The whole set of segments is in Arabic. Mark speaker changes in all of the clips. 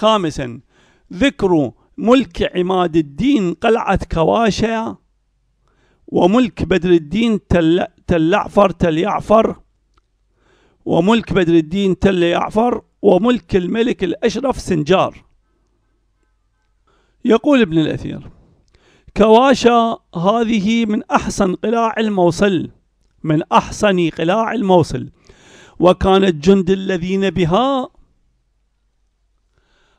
Speaker 1: خامسا ذكر ملك عماد الدين قلعة كواشا وملك بدر الدين تل, تلعفر تل يعفر وملك بدر الدين تل يعفر وملك الملك الأشرف سنجار يقول ابن الأثير كواشا هذه من أحسن قلاع الموصل من أحسن قلاع الموصل وكانت جند الذين بها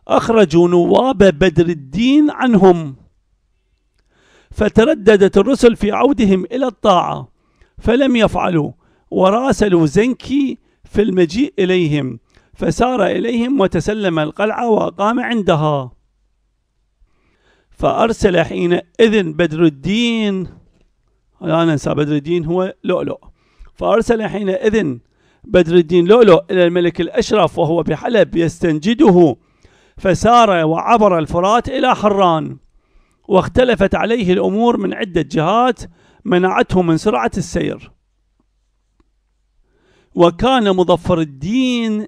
Speaker 1: أخرجوا نواب بدر الدين عنهم فترددت الرسل في عودهم إلى الطاعة فلم يفعلوا وراسلوا زنكي في المجيء إليهم فسار إليهم وتسلم القلعة وأقام عندها فأرسل حينئذ بدر الدين لا ننسى بدر الدين هو لؤلؤ فأرسل حينئذ بدر الدين لؤلؤ إلى الملك الأشرف وهو بحلب يستنجده فسار وعبر الفرات إلى حران واختلفت عليه الأمور من عدة جهات منعته من سرعة السير وكان مظفر الدين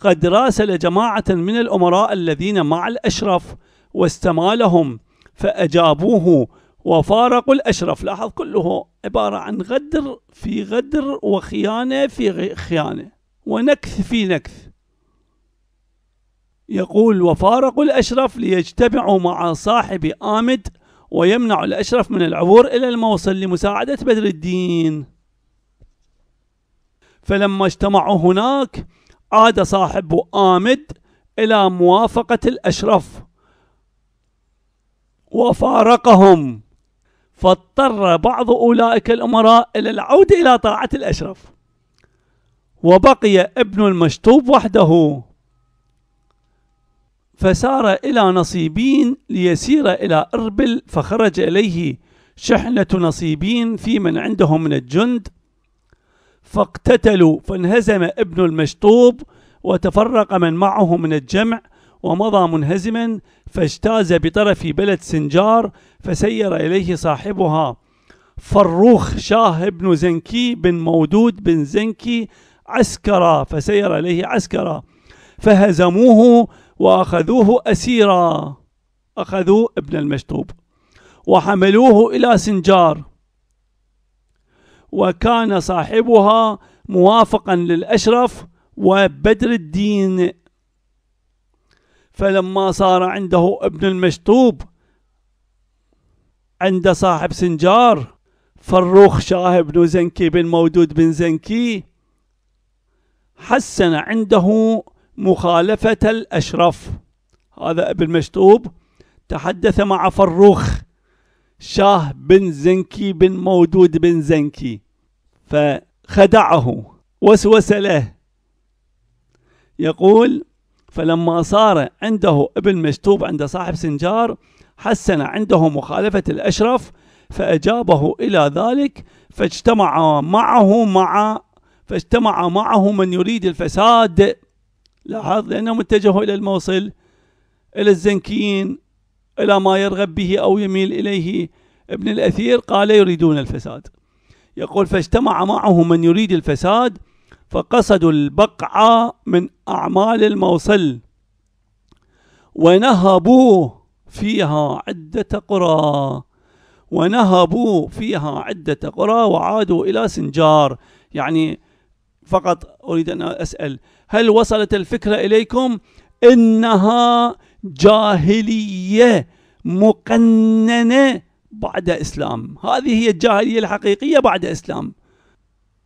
Speaker 1: قد راسل جماعة من الأمراء الذين مع الأشرف واستمالهم فأجابوه وفارقوا الأشرف لاحظ كله عبارة عن غدر في غدر وخيانة في خيانة ونكث في نكث يقول وفارقوا الأشرف ليجتمعوا مع صاحب آمد ويمنع الأشرف من العبور إلى الموصل لمساعدة بدر الدين فلما اجتمعوا هناك عاد صاحب آمد إلى موافقة الأشرف وفارقهم فاضطر بعض أولئك الأمراء إلى العودة إلى طاعة الأشرف وبقي ابن المشطوب وحده فسار إلى نصيبين ليسير إلى أربل فخرج إليه شحنة نصيبين في من عندهم من الجند فاقتتلوا فانهزم ابن المشطوب وتفرق من معه من الجمع ومضى منهزما فاجتاز بطرف بلد سنجار فسير إليه صاحبها فروخ شاه بن زنكي بن مودود بن زنكي عسكرا فسير إليه عسكرا فهزموه وأخذوه أسيرا أخذوا ابن المشطوب وحملوه إلى سنجار وكان صاحبها موافقا للأشرف وبدر الدين فلما صار عنده ابن المشطوب عند صاحب سنجار فروخ شاه بن زنكي بن مودود بن زنكي حسن عنده مخالفة الأشرف هذا ابن مشطوب تحدث مع فروخ شاه بن زنكي بن مودود بن زنكي فخدعه وسوس له يقول فلما صار عنده ابن مشطوب عند صاحب سنجار حسن عنده مخالفة الأشرف فأجابه إلى ذلك فاجتمع معه مع فاجتمع معه من يريد الفساد لاحظ لأنهم اتجهوا إلى الموصل إلى الزنكيين إلى ما يرغب به أو يميل إليه ابن الأثير قال يريدون الفساد يقول فاجتمع معه من يريد الفساد فقصدوا البقع من أعمال الموصل ونهبوا فيها عدة قرى ونهبوا فيها عدة قرى وعادوا إلى سنجار يعني فقط أريد أن أسأل هل وصلت الفكرة إليكم إنها جاهلية مقننة بعد إسلام هذه هي الجاهلية الحقيقية بعد إسلام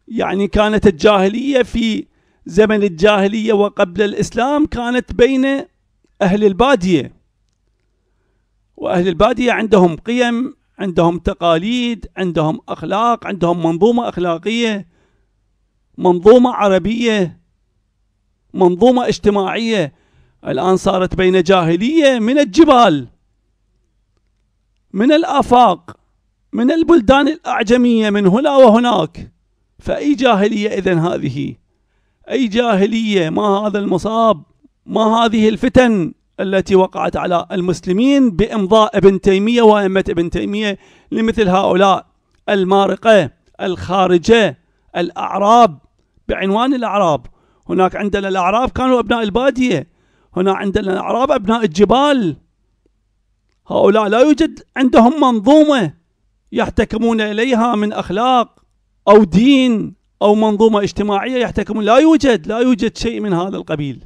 Speaker 1: يعني كانت الجاهلية في زمن الجاهلية وقبل الإسلام كانت بين أهل البادية وأهل البادية عندهم قيم عندهم تقاليد عندهم أخلاق عندهم منظومة أخلاقية منظومة عربية منظومة اجتماعية الآن صارت بين جاهلية من الجبال من الآفاق من البلدان الأعجمية من هنا وهناك فأي جاهلية إذا هذه أي جاهلية ما هذا المصاب ما هذه الفتن التي وقعت على المسلمين بإمضاء ابن تيمية وأئمة ابن تيمية لمثل هؤلاء المارقة الخارجة الأعراب بعنوان الأعراب هناك عندنا الأعراب كانوا أبناء البادية هنا عندنا الأعراب أبناء الجبال هؤلاء لا يوجد عندهم منظومة يحتكمون إليها من أخلاق أو دين أو منظومة اجتماعية يحتكمون لا يوجد لا يوجد شيء من هذا القبيل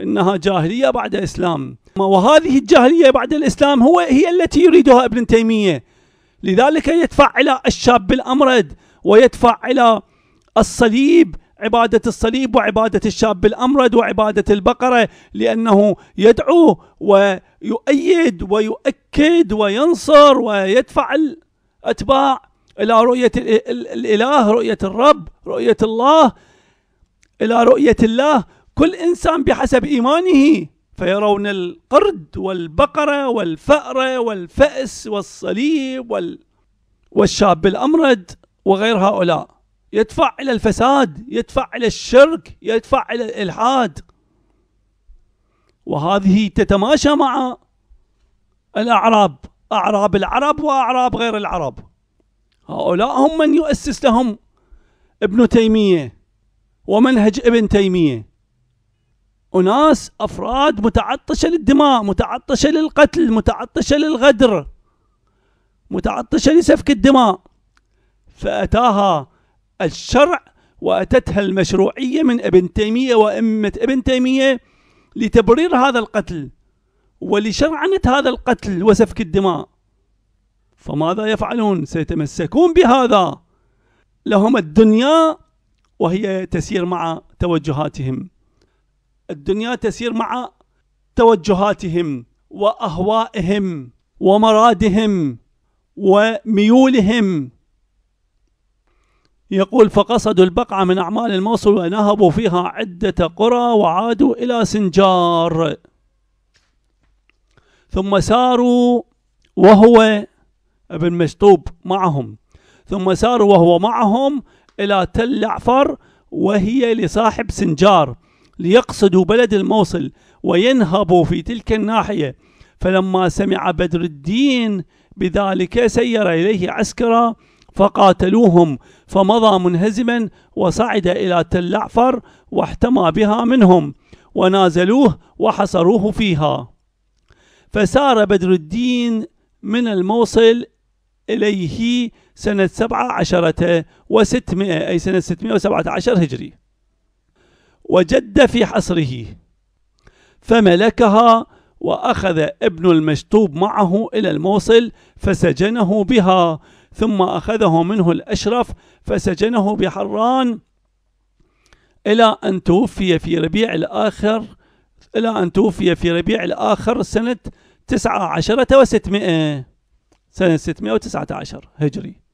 Speaker 1: إنها جاهلية بعد الاسلام وهذه الجاهلية بعد الإسلام هو هي التي يريدها ابن تيمية لذلك يدفع إلى الشاب الأمرد ويدفع إلى الصليب عبادة الصليب وعبادة الشاب الأمرد وعبادة البقرة لأنه يدعو ويؤيد ويؤكد وينصر ويدفع الأتباع إلى رؤية الإله رؤية الرب رؤية الله إلى رؤية الله كل إنسان بحسب إيمانه فيرون القرد والبقرة والفأرة والفأس والصليب والشاب الأمرد وغير هؤلاء يدفع إلى الفساد يدفع إلى الشرك يدفع إلى الإلحاد وهذه تتماشى مع الأعراب أعراب العرب وأعراب غير العرب هؤلاء هم من يؤسس لهم ابن تيمية ومنهج ابن تيمية أناس أفراد متعطشة للدماء متعطشة للقتل متعطشة للغدر متعطشة لسفك الدماء فأتاها الشرع وأتتها المشروعية من ابن تيمية وأمة ابن تيمية لتبرير هذا القتل ولشرعنة هذا القتل وسفك الدماء فماذا يفعلون سيتمسكون بهذا لهم الدنيا وهي تسير مع توجهاتهم الدنيا تسير مع توجهاتهم واهوائهم ومرادهم وميولهم يقول فقصدوا البقعة من أعمال الموصل ونهبوا فيها عدة قرى وعادوا إلى سنجار ثم ساروا وهو ابن مشطوب معهم ثم ساروا وهو معهم إلى تل لعفر وهي لصاحب سنجار ليقصدوا بلد الموصل وينهبوا في تلك الناحية فلما سمع بدر الدين بذلك سير إليه عسكرا فقاتلوهم فمضى منهزما وصعد إلى تل عفر واحتمى بها منهم ونازلوه وحصروه فيها فسار بدر الدين من الموصل إليه سنة سبعة عشرة وستمائة أي سنة ستمائة وسبعة عشر هجري وجد في حصره فملكها وأخذ ابن المشطوب معه إلى الموصل فسجنه بها ثم أخذه منه الأشرف فسجنه بحران إلى أن توفي في ربيع الآخر إلى أن توفي في ربيع الآخر سنة تسعة عشرة وستمائة سنة ستمائة وتسعة عشر هجري